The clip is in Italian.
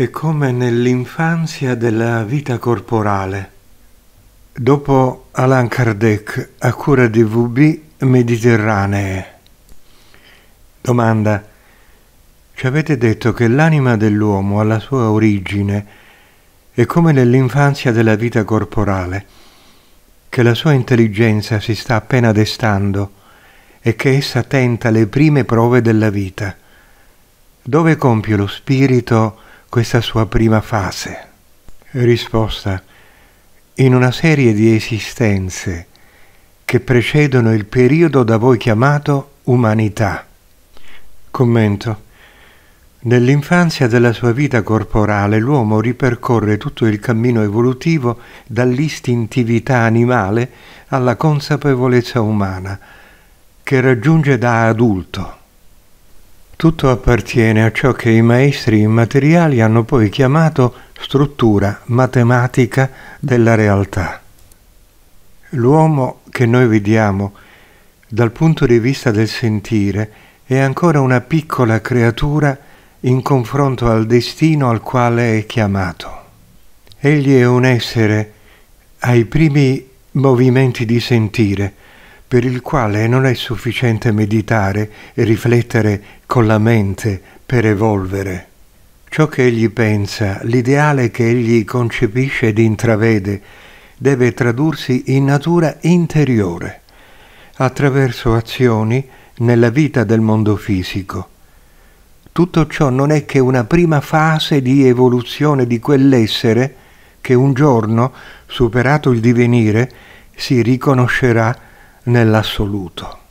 è come nell'infanzia della vita corporale. Dopo Alan Kardec, a cura di VB Mediterranee. Domanda. Ci avete detto che l'anima dell'uomo alla sua origine è come nell'infanzia della vita corporale, che la sua intelligenza si sta appena destando e che essa tenta le prime prove della vita. Dove compie lo spirito questa sua prima fase? Risposta. In una serie di esistenze che precedono il periodo da voi chiamato umanità. Commento. Nell'infanzia della sua vita corporale l'uomo ripercorre tutto il cammino evolutivo dall'istintività animale alla consapevolezza umana, che raggiunge da adulto. Tutto appartiene a ciò che i maestri immateriali hanno poi chiamato struttura matematica della realtà. L'uomo che noi vediamo dal punto di vista del sentire è ancora una piccola creatura in confronto al destino al quale è chiamato. Egli è un essere ai primi movimenti di sentire, per il quale non è sufficiente meditare e riflettere con la mente per evolvere. Ciò che egli pensa, l'ideale che egli concepisce ed intravede, deve tradursi in natura interiore, attraverso azioni nella vita del mondo fisico. Tutto ciò non è che una prima fase di evoluzione di quell'essere che un giorno, superato il divenire, si riconoscerà nell'assoluto.